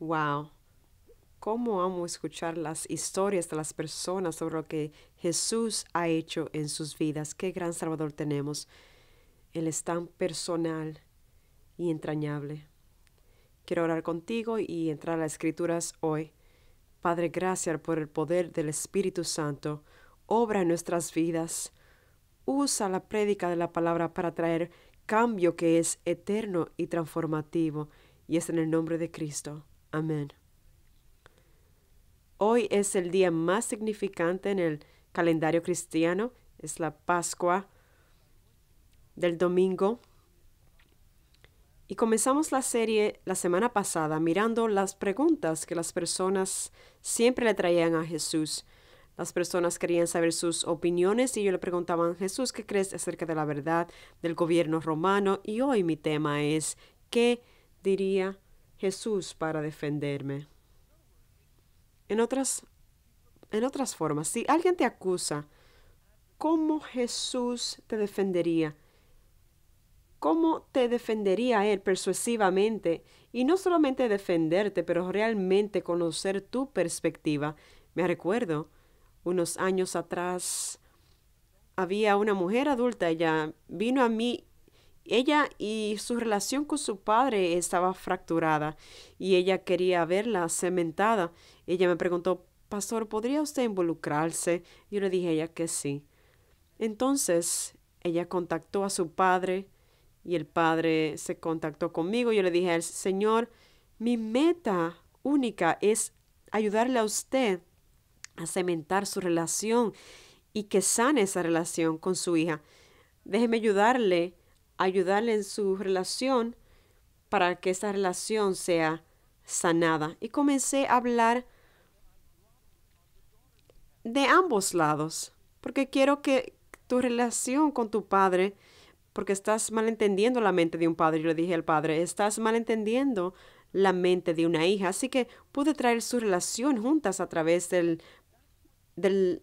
Wow. ¿Cómo amo escuchar las historias de las personas sobre lo que Jesús ha hecho en sus vidas? Qué gran Salvador tenemos. Él es tan personal y entrañable. Quiero orar contigo y entrar a las escrituras hoy. Padre, gracias por el poder del Espíritu Santo. Obra en nuestras vidas. Usa la prédica de la palabra para traer cambio que es eterno y transformativo. Y es en el nombre de Cristo. Amén. Hoy es el día más significante en el calendario cristiano, es la Pascua del domingo. Y comenzamos la serie la semana pasada mirando las preguntas que las personas siempre le traían a Jesús. Las personas querían saber sus opiniones y yo le a Jesús, ¿qué crees acerca de la verdad del gobierno romano? Y hoy mi tema es, ¿qué diría Jesús para defenderme. En otras, en otras formas, si alguien te acusa, ¿cómo Jesús te defendería? ¿Cómo te defendería Él persuasivamente? Y no solamente defenderte, pero realmente conocer tu perspectiva. Me recuerdo, unos años atrás, había una mujer adulta, ella vino a mí ella y su relación con su padre estaba fracturada y ella quería verla cementada. Ella me preguntó, Pastor, ¿podría usted involucrarse? Yo le dije a ella que sí. Entonces, ella contactó a su padre y el padre se contactó conmigo. Yo le dije al Señor, mi meta única es ayudarle a usted a cementar su relación y que sane esa relación con su hija. Déjeme ayudarle ayudarle en su relación para que esa relación sea sanada. Y comencé a hablar de ambos lados, porque quiero que tu relación con tu padre, porque estás malentendiendo la mente de un padre, yo le dije al padre, estás malentendiendo la mente de una hija, así que pude traer su relación juntas a través de del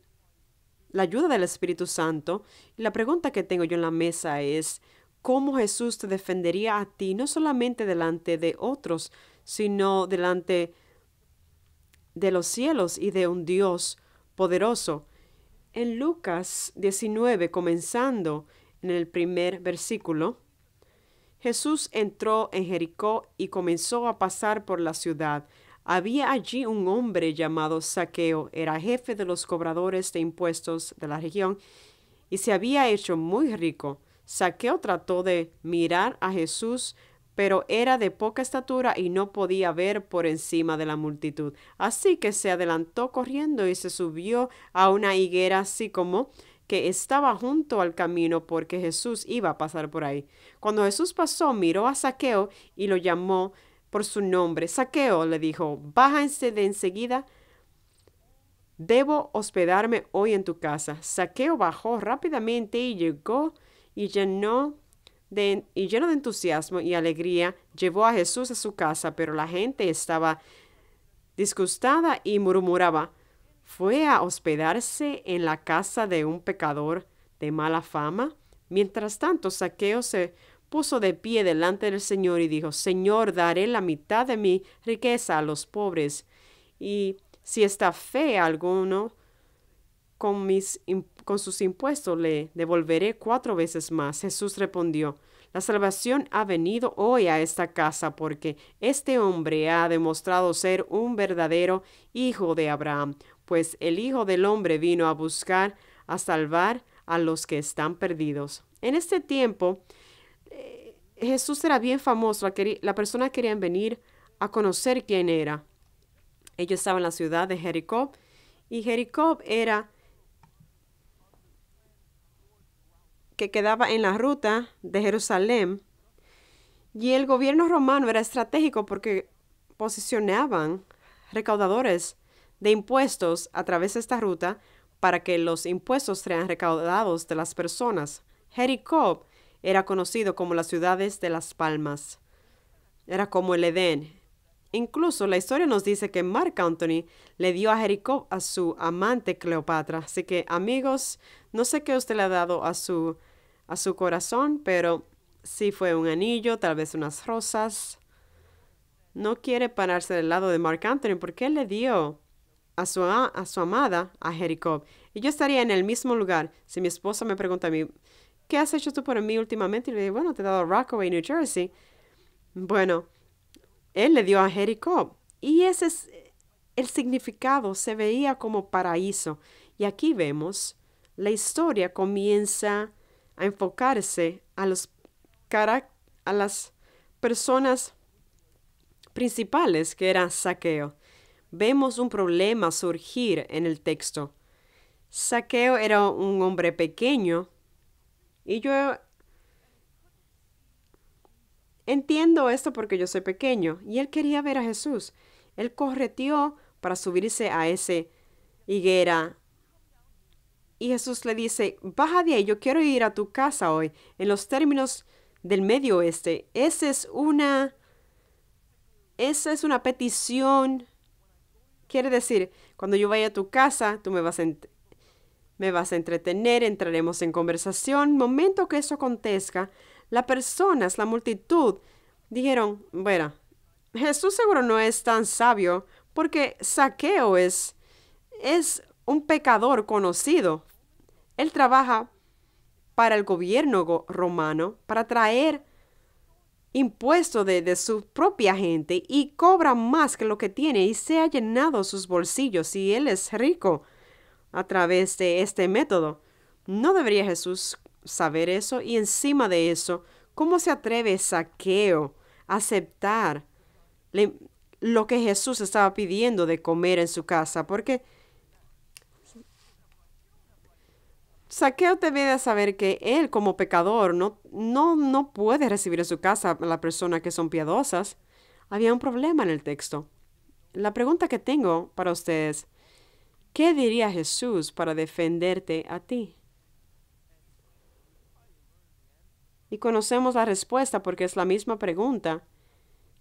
la ayuda del Espíritu Santo. Y la pregunta que tengo yo en la mesa es, cómo Jesús te defendería a ti, no solamente delante de otros, sino delante de los cielos y de un Dios poderoso. En Lucas 19, comenzando en el primer versículo, Jesús entró en Jericó y comenzó a pasar por la ciudad. Había allí un hombre llamado Saqueo, era jefe de los cobradores de impuestos de la región y se había hecho muy rico. Saqueo trató de mirar a Jesús, pero era de poca estatura y no podía ver por encima de la multitud. Así que se adelantó corriendo y se subió a una higuera así como que estaba junto al camino porque Jesús iba a pasar por ahí. Cuando Jesús pasó, miró a Saqueo y lo llamó por su nombre. Saqueo le dijo, bájense de enseguida, debo hospedarme hoy en tu casa. Saqueo bajó rápidamente y llegó y y lleno de entusiasmo y alegría, llevó a Jesús a su casa, pero la gente estaba disgustada y murmuraba. ¿Fue a hospedarse en la casa de un pecador de mala fama? Mientras tanto, Saqueo se puso de pie delante del Señor y dijo, Señor, daré la mitad de mi riqueza a los pobres, y si está fe alguno con, mis, con sus impuestos le devolveré cuatro veces más. Jesús respondió, la salvación ha venido hoy a esta casa porque este hombre ha demostrado ser un verdadero hijo de Abraham, pues el Hijo del Hombre vino a buscar, a salvar a los que están perdidos. En este tiempo, eh, Jesús era bien famoso, la, la persona quería venir a conocer quién era. Ellos estaban en la ciudad de Jericó y Jericó era que quedaba en la ruta de Jerusalén. Y el gobierno romano era estratégico porque posicionaban recaudadores de impuestos a través de esta ruta para que los impuestos sean recaudados de las personas. Jericó era conocido como las ciudades de las palmas. Era como el Edén, Incluso la historia nos dice que Mark Anthony le dio a Jericó a su amante Cleopatra. Así que amigos, no sé qué usted le ha dado a su, a su corazón, pero sí fue un anillo, tal vez unas rosas. No quiere pararse del lado de Mark Anthony porque él le dio a su, a su amada a Jericó. Y yo estaría en el mismo lugar si mi esposa me pregunta a mí, ¿qué has hecho tú por mí últimamente? Y le digo, bueno, te he dado Rockaway, New Jersey. Bueno, él le dio a Jericó. Y ese es eh, el significado, se veía como paraíso. Y aquí vemos, la historia comienza a enfocarse a, los a las personas principales que eran saqueo. Vemos un problema surgir en el texto. Saqueo era un hombre pequeño y yo Entiendo esto porque yo soy pequeño y él quería ver a Jesús. Él correteó para subirse a ese higuera. Y Jesús le dice, baja de ahí, yo quiero ir a tu casa hoy. En los términos del medio oeste, esa es una, esa es una petición. Quiere decir, cuando yo vaya a tu casa, tú me vas me vas a entretener, entraremos en conversación. Momento que eso acontezca, las personas, la multitud, dijeron, bueno, Jesús seguro no es tan sabio porque Saqueo es, es un pecador conocido. Él trabaja para el gobierno romano, para traer impuestos de, de, su propia gente y cobra más que lo que tiene y se ha llenado sus bolsillos y él es rico a través de este método. ¿No debería Jesús saber eso y encima de eso, ¿cómo se atreve Saqueo a aceptar lo que Jesús estaba pidiendo de comer en su casa? Porque Saqueo te debe saber que él como pecador no, no, no puede recibir en su casa a las personas que son piadosas. Había un problema en el texto. La pregunta que tengo para ustedes, ¿qué diría Jesús para defenderte a ti? Y conocemos la respuesta porque es la misma pregunta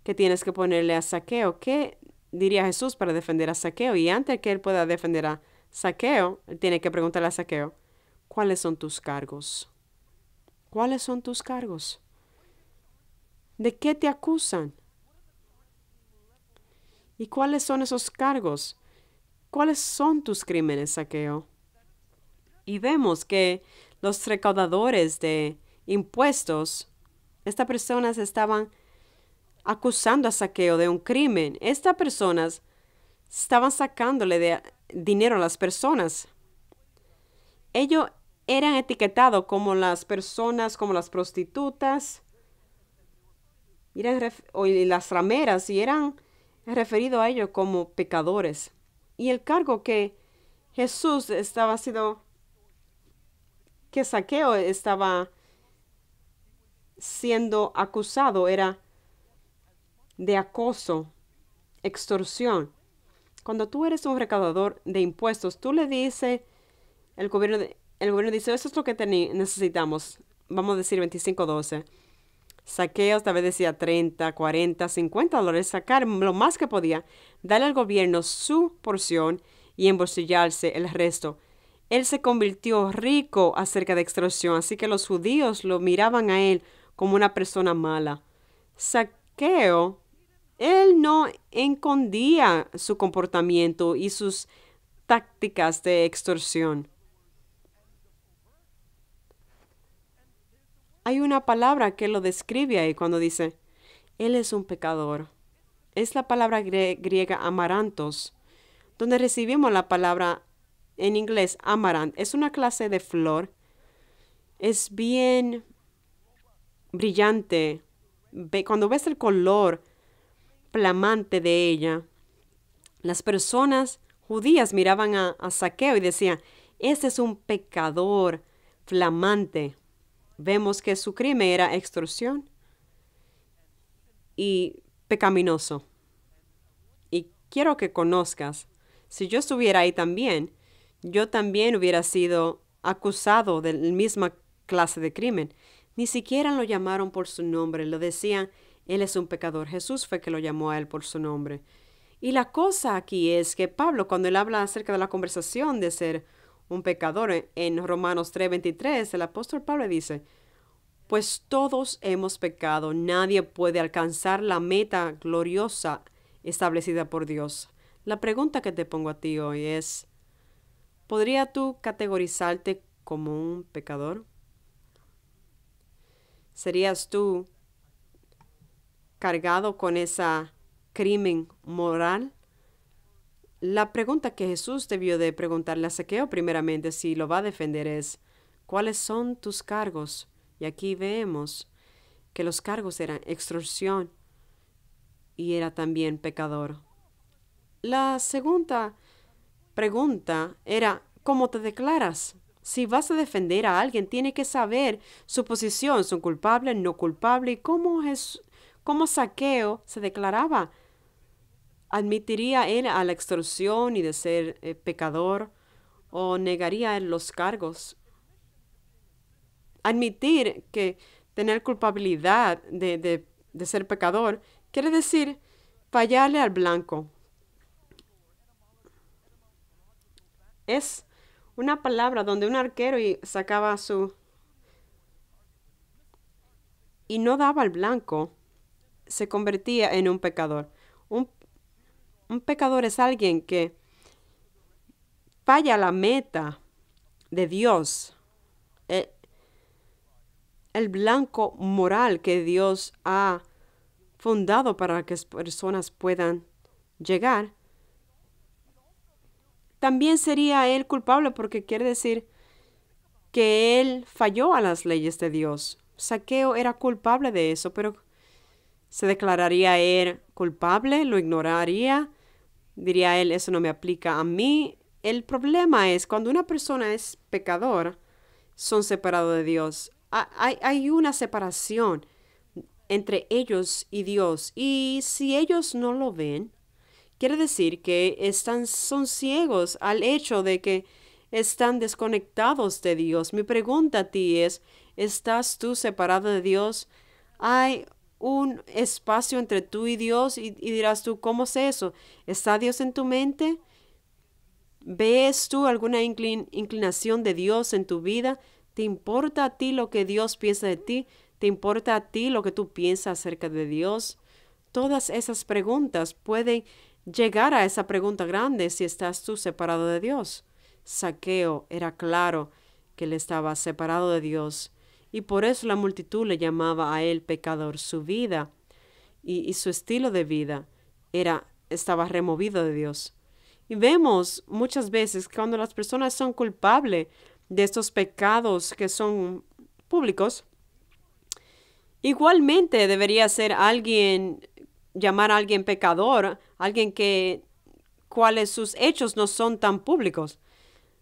que tienes que ponerle a Saqueo. ¿Qué diría Jesús para defender a Saqueo? Y antes que él pueda defender a Saqueo, él tiene que preguntarle a Saqueo, ¿cuáles son tus cargos? ¿Cuáles son tus cargos? ¿De qué te acusan? ¿Y cuáles son esos cargos? ¿Cuáles son tus crímenes, Saqueo? Y vemos que los recaudadores de impuestos. Estas personas estaban acusando a saqueo de un crimen. Estas personas estaban sacándole dinero a las personas. Ellos eran etiquetados como las personas, como las prostitutas y las rameras y eran referidos a ellos como pecadores. Y el cargo que Jesús estaba sido, que Saqueo estaba siendo acusado era de acoso, extorsión. Cuando tú eres un recaudador de impuestos, tú le dices, el gobierno, el gobierno dice, eso es lo que necesitamos. Vamos a decir 25, 12. Saqueos, tal vez decía 30, 40, 50 dólares, sacar lo más que podía, darle al gobierno su porción y embolsillarse el resto. Él se convirtió rico acerca de extorsión, así que los judíos lo miraban a él como una persona mala. Saqueo, él no encondía su comportamiento y sus tácticas de extorsión. Hay una palabra que lo describe ahí cuando dice, Él es un pecador. Es la palabra griega amarantos, donde recibimos la palabra en inglés amarant. Es una clase de flor. Es bien brillante, cuando ves el color flamante de ella, las personas judías miraban a, Saqueo y decían, este es un pecador flamante. Vemos que su crimen era extorsión y pecaminoso. Y quiero que conozcas, si yo estuviera ahí también, yo también hubiera sido acusado de la misma clase de crimen. Ni siquiera lo llamaron por su nombre, lo decían, Él es un pecador. Jesús fue que lo llamó a Él por su nombre. Y la cosa aquí es que Pablo, cuando él habla acerca de la conversación de ser un pecador, eh, en Romanos 3:23, el apóstol Pablo dice, pues todos hemos pecado, nadie puede alcanzar la meta gloriosa establecida por Dios. La pregunta que te pongo a ti hoy es, ¿podría tú categorizarte como un pecador? serías tú cargado con ese crimen moral? La pregunta que Jesús debió de preguntarle a Saqueo primeramente si lo va a defender es, ¿cuáles son tus cargos? Y aquí vemos que los cargos eran extorsión y era también pecador. La segunda pregunta era, ¿cómo te declaras? Si vas a defender a alguien, tiene que saber su posición, son culpable, no culpables, y cómo, es, cómo saqueo se declaraba. ¿Admitiría él a la extorsión y de ser eh, pecador? ¿O negaría él los cargos? Admitir que tener culpabilidad de, de, de ser pecador quiere decir fallarle al blanco. Es una palabra donde un arquero y sacaba su... Y no daba el blanco. Se convertía en un pecador. Un, pecador es alguien que falla la meta de Dios. El, eh, el blanco moral que Dios ha fundado para que las personas puedan llegar también sería él culpable porque quiere decir que él falló a las leyes de Dios. Saqueo era culpable de eso, pero se declararía él culpable, lo ignoraría, diría él, eso no me aplica a mí. El problema es cuando una persona es pecador, son separados de Dios. Hay, hay una separación entre ellos y Dios. Y si ellos no lo ven, Quiere decir que están, son ciegos al hecho de que están desconectados de Dios. Mi pregunta a ti es, ¿estás tú separado de Dios? Hay un espacio entre tú y Dios y, dirás tú, ¿cómo es eso? ¿Está Dios en tu mente? ¿Ves tú alguna inclinación de Dios en tu vida? ¿Te importa a ti lo que Dios piensa de ti? ¿Te importa a ti lo que tú piensas acerca de Dios? Todas esas preguntas pueden llegar a esa pregunta grande si estás tú separado de Dios. Saqueo era claro que él estaba separado de Dios y por eso la multitud le llamaba a él pecador. Su vida y, su estilo de vida era estaba removido de Dios. Y vemos muchas veces cuando las personas son culpables de estos pecados que son públicos, igualmente debería ser alguien, llamar a alguien pecador alguien que cuáles sus hechos no son tan públicos.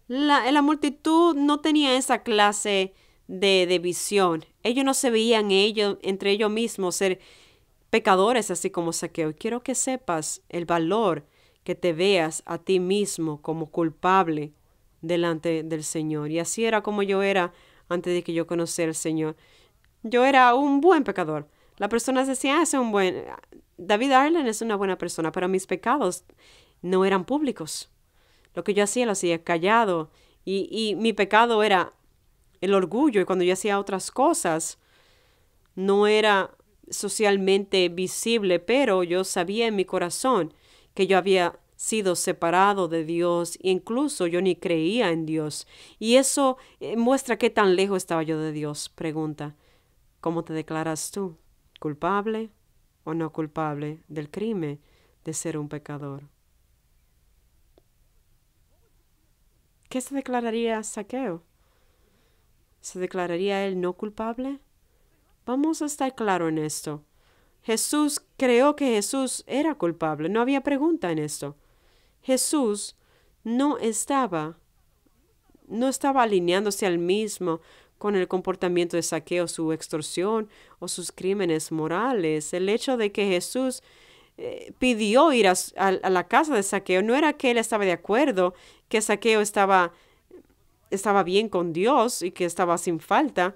La, la multitud no tenía esa clase de, de, visión. Ellos no se veían ellos, entre ellos mismos ser pecadores, así como saqueo. Quiero que sepas el valor que te veas a ti mismo como culpable delante del Señor. Y así era como yo era antes de que yo conociera al Señor. Yo era un buen pecador. La persona decía, ah, es un buen... David Arlen es una buena persona, pero mis pecados no eran públicos. Lo que yo hacía lo hacía callado. Y, y mi pecado era el orgullo. Y cuando yo hacía otras cosas, no era socialmente visible, pero yo sabía en mi corazón que yo había sido separado de Dios, e incluso yo ni creía en Dios. Y eso eh, muestra qué tan lejos estaba yo de Dios. Pregunta, ¿cómo te declaras tú? culpable o no culpable del crimen de ser un pecador. ¿Qué se declararía saqueo? ¿Se declararía él no culpable? Vamos a estar claro en esto. Jesús creó que Jesús era culpable, no había pregunta en esto. Jesús no estaba no estaba alineándose al mismo con el comportamiento de saqueo, su extorsión o sus crímenes morales. El hecho de que Jesús eh, pidió ir a, la casa de saqueo no era que él estaba de acuerdo, que saqueo estaba, estaba bien con Dios y que estaba sin falta.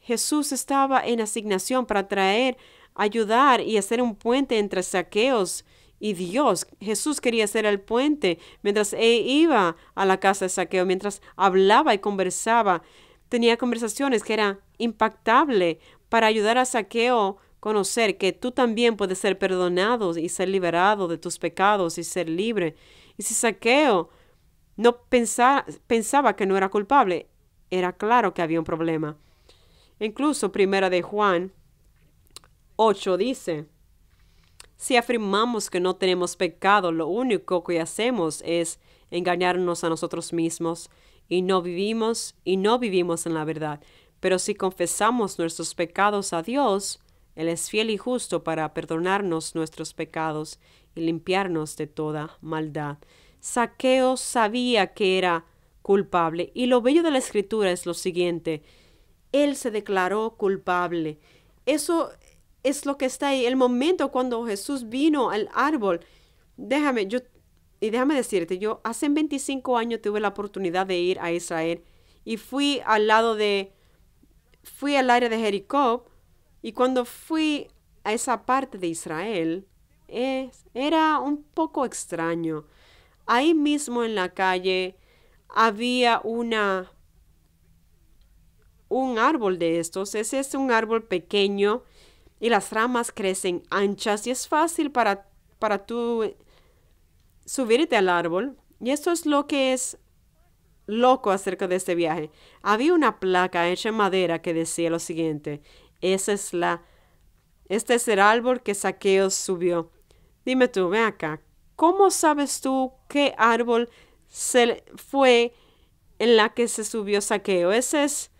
Jesús estaba en asignación para traer, ayudar y hacer un puente entre saqueos y Dios. Jesús quería ser el puente mientras él iba a la casa de saqueo, mientras hablaba y conversaba tenía conversaciones que era impactable para ayudar a Saqueo a conocer que tú también puedes ser perdonado y ser liberado de tus pecados y ser libre. Y si Saqueo no pensaba, pensaba que no era culpable, era claro que había un problema. Incluso Primera de Juan 8 dice, si afirmamos que no tenemos pecado, lo único que hacemos es engañarnos a nosotros mismos y no vivimos y no vivimos en la verdad. Pero si confesamos nuestros pecados a Dios, Él es fiel y justo para perdonarnos nuestros pecados y limpiarnos de toda maldad. Saqueo sabía que era culpable y lo bello de la escritura es lo siguiente. Él se declaró culpable. Eso es lo que está ahí. El momento cuando Jesús vino al árbol. Déjame, yo y déjame decirte, yo hace 25 años tuve la oportunidad de ir a Israel y fui al lado de, fui al área de Jericó y cuando fui a esa parte de Israel, era un poco extraño. Ahí mismo en la calle había una un árbol de estos. Ese es un árbol pequeño y las ramas crecen anchas y es fácil para, para tú subirte al árbol. Y esto es lo que es loco acerca de este viaje. Había una placa hecha en madera que decía lo siguiente. es la... Este es el árbol que saqueo subió. Dime tú, ven acá. ¿Cómo sabes tú qué árbol se fue en la que se subió Saqueo? Esas es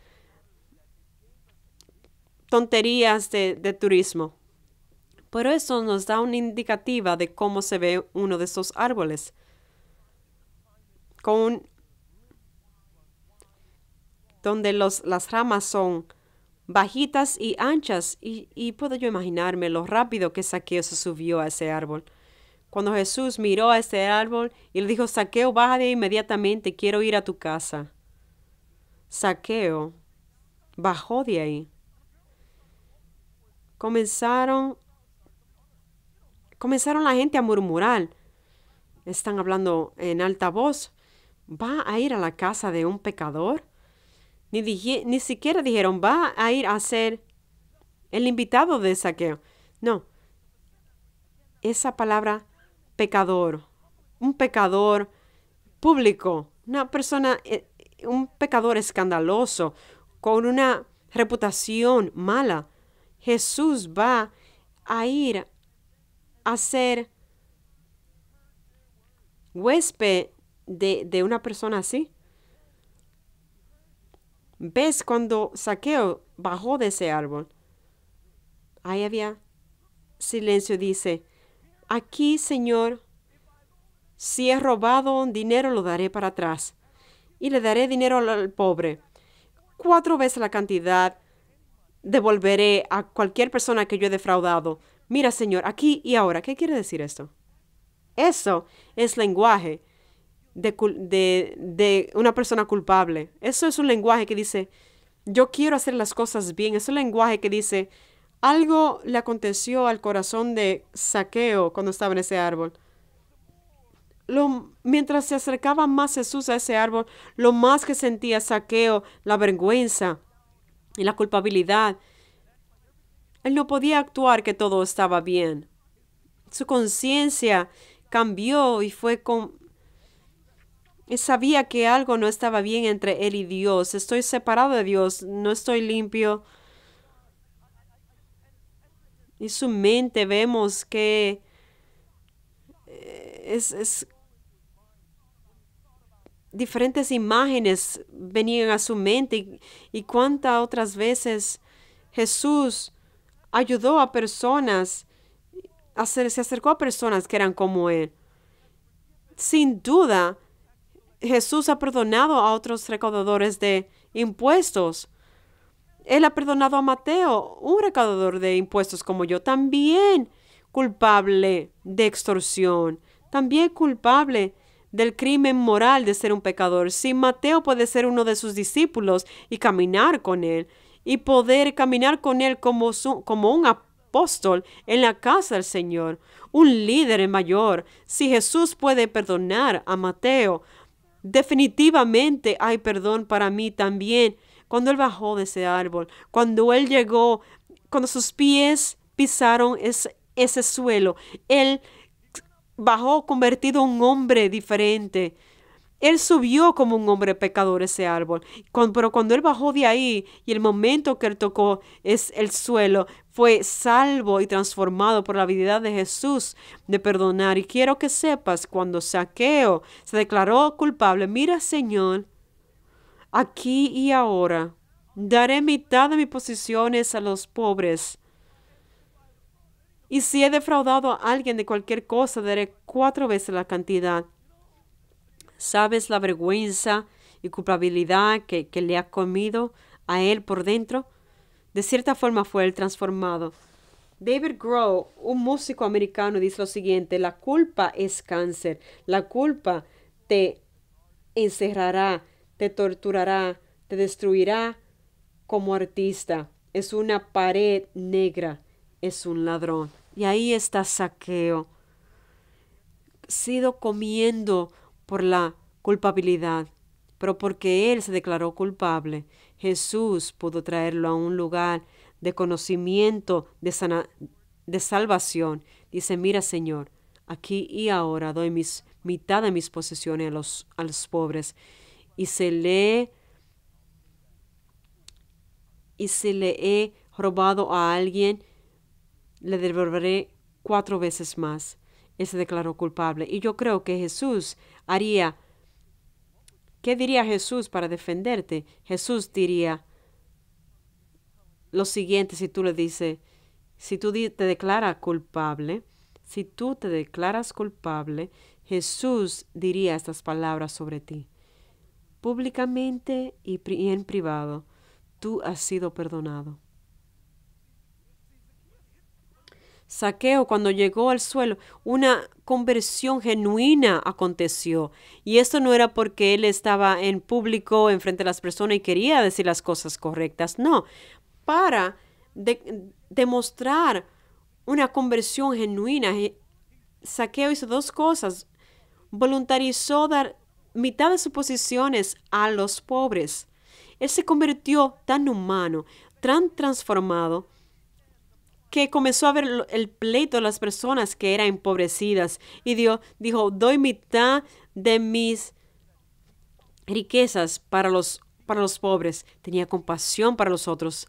tonterías de turismo pero eso nos da una indicativa de cómo se ve uno de esos árboles. Con donde los, las ramas son bajitas y anchas, y, y puedo yo imaginarme lo rápido que Saqueo se subió a ese árbol. Cuando Jesús miró a ese árbol y le dijo, Saqueo, baja de inmediatamente, quiero ir a tu casa. Saqueo bajó de ahí. Comenzaron Comenzaron la gente a murmurar. Están hablando en alta voz. ¿Va a ir a la casa de un pecador? Ni, ni siquiera dijeron, va a ir a ser el invitado de saqueo. No. Esa palabra pecador, un pecador público, una persona, eh, un pecador escandaloso, con una reputación mala. Jesús va a ir hacer huésped de, una persona así? ¿Ves cuando Saqueo bajó de ese árbol? Ahí había silencio. Dice, aquí, Señor, si he robado dinero, lo daré para atrás. Y le daré dinero al pobre. Cuatro veces la cantidad devolveré a cualquier persona que yo he defraudado. Mira, Señor, aquí y ahora, ¿qué quiere decir esto? Eso es lenguaje de, de, una persona culpable. Eso es un lenguaje que dice, yo quiero hacer las cosas bien. Es un lenguaje que dice, algo le aconteció al corazón de Saqueo cuando estaba en ese árbol. Lo, mientras se acercaba más Jesús a ese árbol, lo más que sentía Saqueo, la vergüenza y la culpabilidad él no podía actuar que todo estaba bien. Su conciencia cambió y fue con... Él sabía que algo no estaba bien entre él y Dios. Estoy separado de Dios, no estoy limpio. Y su mente vemos que eh, es, diferentes imágenes venían a su mente y, y cuántas otras veces Jesús ayudó a personas, se acercó a personas que eran como él. Sin duda, Jesús ha perdonado a otros recaudadores de impuestos. Él ha perdonado a Mateo, un recaudador de impuestos como yo, también culpable de extorsión, también culpable del crimen moral de ser un pecador. Si Mateo puede ser uno de sus discípulos y caminar con él, y poder caminar con Él como, como un apóstol en la casa del Señor, un líder mayor. Si Jesús puede perdonar a Mateo, definitivamente hay perdón para mí también. Cuando Él bajó de ese árbol, cuando Él llegó, cuando sus pies pisaron ese, ese suelo, Él bajó convertido en un hombre diferente él subió como un hombre pecador ese árbol, pero cuando él bajó de ahí y el momento que él tocó es el suelo, fue salvo y transformado por la habilidad de Jesús de perdonar. Y quiero que sepas, cuando Saqueo se declaró culpable, mira Señor, aquí y ahora daré mitad de mis posiciones a los pobres. Y si he defraudado a alguien de cualquier cosa, daré cuatro veces la cantidad. Sabes la vergüenza y culpabilidad que, le ha comido a él por dentro. De cierta forma fue él transformado. David Grohl, un músico americano, dice lo siguiente, la culpa es cáncer, la culpa te encerrará, te torturará, te destruirá como artista, es una pared negra, es un ladrón. Y ahí está saqueo, sido comiendo por la culpabilidad, pero porque Él se declaró culpable, Jesús pudo traerlo a un lugar de conocimiento, de, de salvación. Dice, mira Señor, aquí y ahora doy mis, mitad de mis posesiones a los, a los pobres. Y se le y si le he robado a alguien, le devolveré cuatro veces más. Ese declaró culpable. Y yo creo que Jesús haría, ¿qué diría Jesús para defenderte? Jesús diría lo siguiente si tú le dices, si tú te declaras culpable, si tú te declaras culpable, Jesús diría estas palabras sobre ti. Públicamente y en privado, tú has sido perdonado. Saqueo, cuando llegó al suelo, una conversión genuina aconteció. Y esto no era porque él estaba en público, enfrente de las personas y quería decir las cosas correctas. No, para demostrar una conversión genuina, Saqueo hizo dos cosas. Voluntarizó dar mitad de sus posiciones a los pobres. Él se convirtió tan humano, tan transformado, que comenzó a ver el pleito de las personas que eran empobrecidas. Y Dios dijo, doy mitad de mis riquezas para los, para los pobres. Tenía compasión para los otros.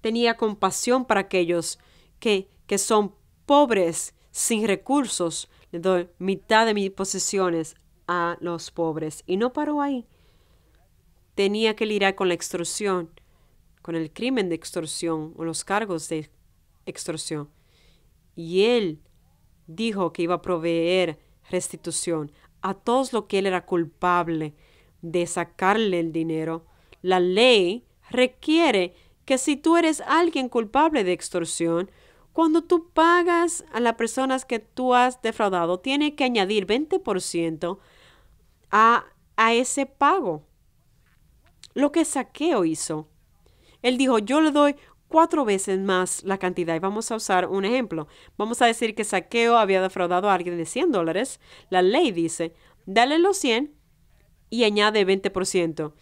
Tenía compasión para aquellos que, que son pobres, sin recursos. Le doy mitad de mis posesiones a los pobres. Y no paró ahí. Tenía que lidiar con la extorsión, con el crimen de extorsión o los cargos de extorsión. Y él dijo que iba a proveer restitución a todos los que él era culpable de sacarle el dinero. La ley requiere que si tú eres alguien culpable de extorsión, cuando tú pagas a las personas que tú has defraudado, tiene que añadir 20% a, a ese pago. Lo que Saqueo hizo. Él dijo, yo le doy cuatro veces más la cantidad. Y vamos a usar un ejemplo. Vamos a decir que Saqueo había defraudado a alguien de 100 dólares. La ley dice, dale los 100 y añade 20%.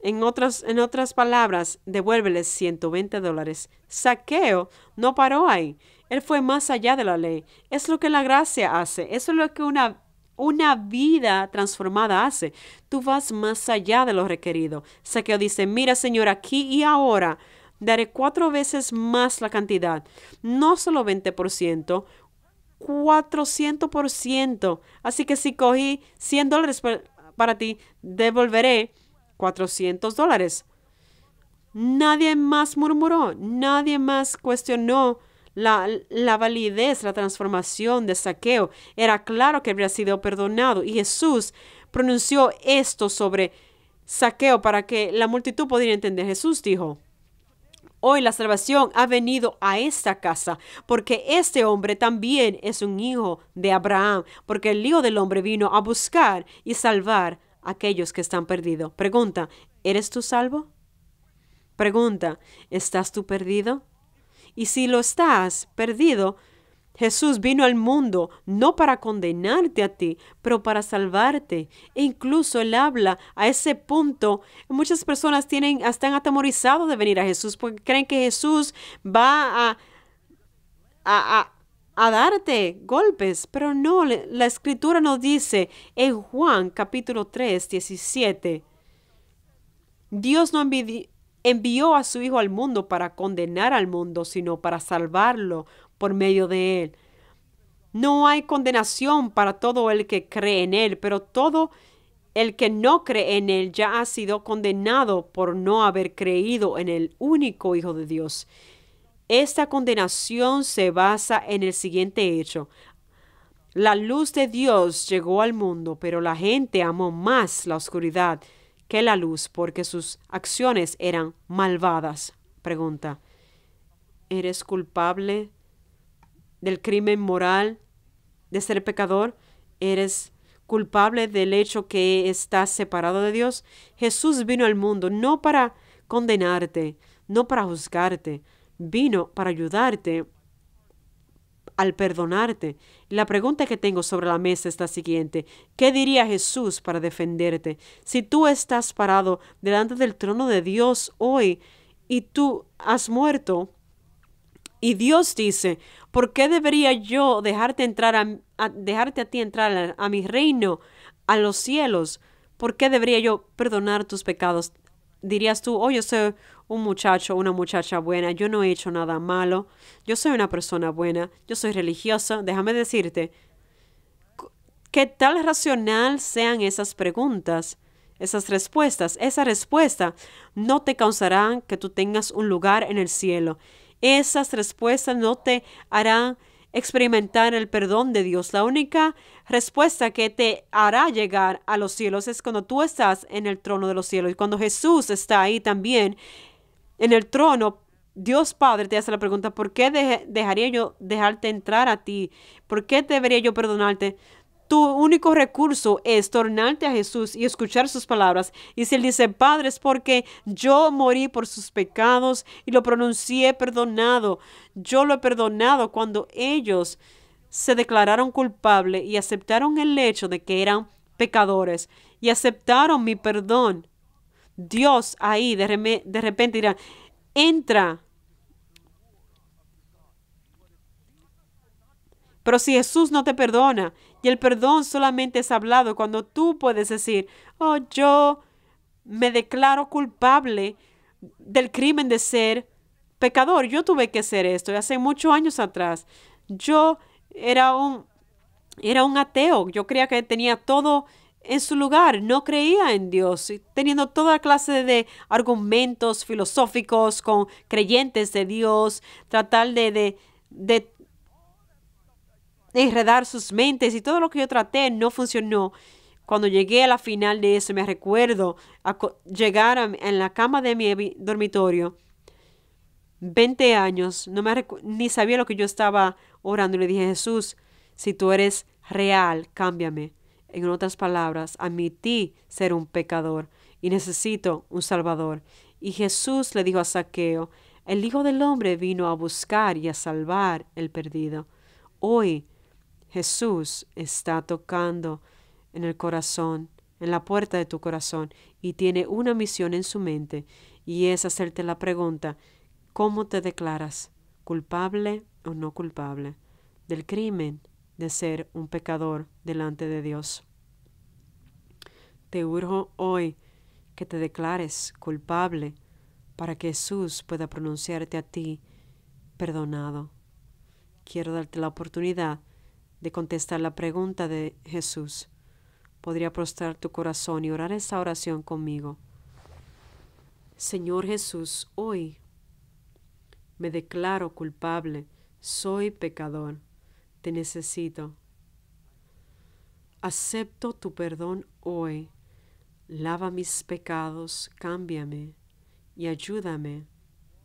En otras, en otras palabras, devuélveles 120 dólares. Saqueo no paró ahí. Él fue más allá de la ley. Es lo que la gracia hace. Eso es lo que una una vida transformada hace. Tú vas más allá de lo requerido. Saqueo dice, mira Señor, aquí y ahora daré cuatro veces más la cantidad, no solo 20%, 400%. Así que si cogí 100 dólares para ti, devolveré 400 dólares. Nadie más murmuró, nadie más cuestionó la, validez, la transformación de saqueo. Era claro que habría sido perdonado y Jesús pronunció esto sobre saqueo para que la multitud pudiera entender. Jesús dijo, Hoy la salvación ha venido a esta casa, porque este hombre también es un hijo de Abraham, porque el Hijo del Hombre vino a buscar y salvar a aquellos que están perdidos. Pregunta, ¿eres tú salvo? Pregunta, ¿estás tú perdido? Y si lo estás perdido, Jesús vino al mundo no para condenarte a ti, pero para salvarte. E incluso Él habla a ese punto. Muchas personas tienen, están atemorizadas de venir a Jesús porque creen que Jesús va a, a, a darte golpes. Pero no, la Escritura nos dice en Juan capítulo 3, 17. Dios no envió a su Hijo al mundo para condenar al mundo, sino para salvarlo por medio de Él. No hay condenación para todo el que cree en Él, pero todo el que no cree en Él ya ha sido condenado por no haber creído en el único Hijo de Dios. Esta condenación se basa en el siguiente hecho. La luz de Dios llegó al mundo, pero la gente amó más la oscuridad que la luz porque sus acciones eran malvadas. Pregunta, ¿eres culpable del crimen moral, de ser pecador, eres culpable del hecho que estás separado de Dios. Jesús vino al mundo no para condenarte, no para juzgarte, vino para ayudarte al perdonarte. La pregunta que tengo sobre la mesa es la siguiente. ¿Qué diría Jesús para defenderte? Si tú estás parado delante del trono de Dios hoy y tú has muerto, y Dios dice, ¿por qué debería yo dejarte, entrar a, dejarte a ti entrar a, mi reino, a los cielos? ¿Por qué debería yo perdonar tus pecados? Dirías tú, oh, yo soy un muchacho, una muchacha buena, yo no he hecho nada malo, yo soy una persona buena, yo soy religiosa, déjame decirte, ¿qué tal racional sean esas preguntas? esas respuestas, esa respuesta no te causarán que tú tengas un lugar en el cielo. Esas respuestas no te harán experimentar el perdón de Dios. La única respuesta que te hará llegar a los cielos es cuando tú estás en el trono de los cielos. Y cuando Jesús está ahí también en el trono, Dios Padre te hace la pregunta, ¿por qué dejaría yo dejarte entrar a ti? ¿Por qué debería yo perdonarte? tu único recurso es tornarte a Jesús y escuchar sus palabras. Y si él dice, Padre, es porque yo morí por sus pecados y lo pronuncié perdonado. Yo lo he perdonado cuando ellos se declararon culpable y aceptaron el hecho de que eran pecadores y aceptaron mi perdón. Dios ahí de, de repente dirá, entra Pero si Jesús no te perdona, y el perdón solamente es hablado cuando tú puedes decir, oh, yo me declaro culpable del crimen de ser pecador. Yo tuve que ser esto. hace muchos años atrás, yo era un, era un ateo. Yo creía que tenía todo en su lugar, no creía en Dios, teniendo toda clase de argumentos filosóficos con creyentes de Dios, tratar de, de, de enredar sus mentes y todo lo que yo traté no funcionó. Cuando llegué a la final de eso, me recuerdo llegar en la cama de mi dormitorio, 20 años, no me ni sabía lo que yo estaba orando. le dije, Jesús, si tú eres real, cámbiame. En otras palabras, admití ser un pecador y necesito un Salvador. Y Jesús le dijo a Saqueo, el Hijo del Hombre vino a buscar y a salvar el perdido. Hoy Jesús está tocando en el corazón, en la puerta de tu corazón, y tiene una misión en su mente, y es hacerte la pregunta, ¿cómo te declaras? ¿Culpable o no culpable? Del crimen de ser un pecador delante de Dios. Te urjo hoy que te declares culpable para que Jesús pueda pronunciarte a ti perdonado. Quiero darte la oportunidad de contestar la pregunta de Jesús. Podría prostrar tu corazón y orar esta oración conmigo. Señor Jesús, hoy me declaro culpable, soy pecador, te necesito. Acepto tu perdón hoy, lava mis pecados, cámbiame y ayúdame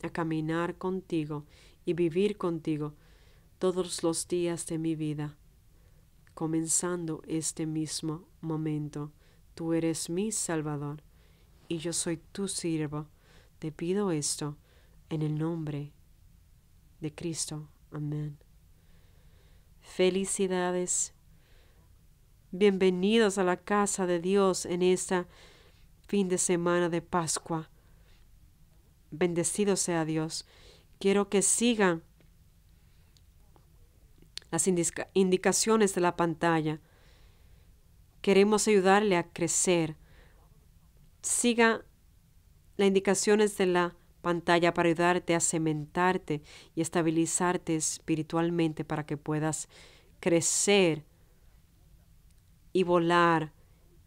a caminar contigo y vivir contigo todos los días de mi vida comenzando este mismo momento. Tú eres mi Salvador y yo soy tu siervo. Te pido esto en el nombre de Cristo. Amén. Felicidades. Bienvenidos a la casa de Dios en esta fin de semana de Pascua. Bendecido sea Dios. Quiero que sigan las indicaciones de la pantalla. Queremos ayudarle a crecer. Siga las indicaciones de la pantalla para ayudarte a cementarte y estabilizarte espiritualmente para que puedas crecer y volar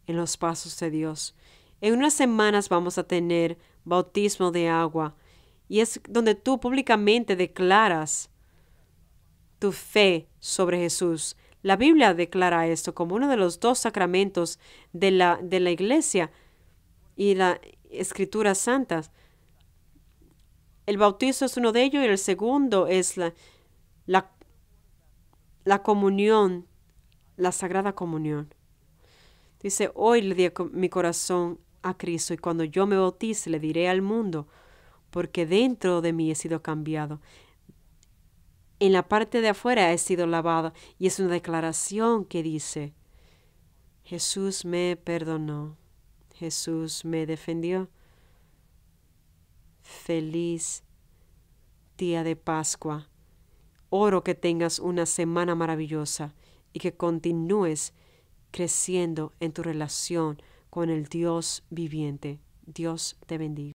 en los pasos de Dios. En unas semanas vamos a tener bautismo de agua y es donde tú públicamente declaras fe sobre Jesús. La Biblia declara esto como uno de los dos sacramentos de la, de la iglesia y la escrituras santas. El bautizo es uno de ellos y el segundo es la, la, la comunión, la sagrada comunión. Dice, hoy le di mi corazón a Cristo y cuando yo me bautice le diré al mundo, porque dentro de mí he sido cambiado en la parte de afuera he sido lavado, Y es una declaración que dice, Jesús me perdonó, Jesús me defendió. Feliz día de Pascua. Oro que tengas una semana maravillosa y que continúes creciendo en tu relación con el Dios viviente. Dios te bendiga.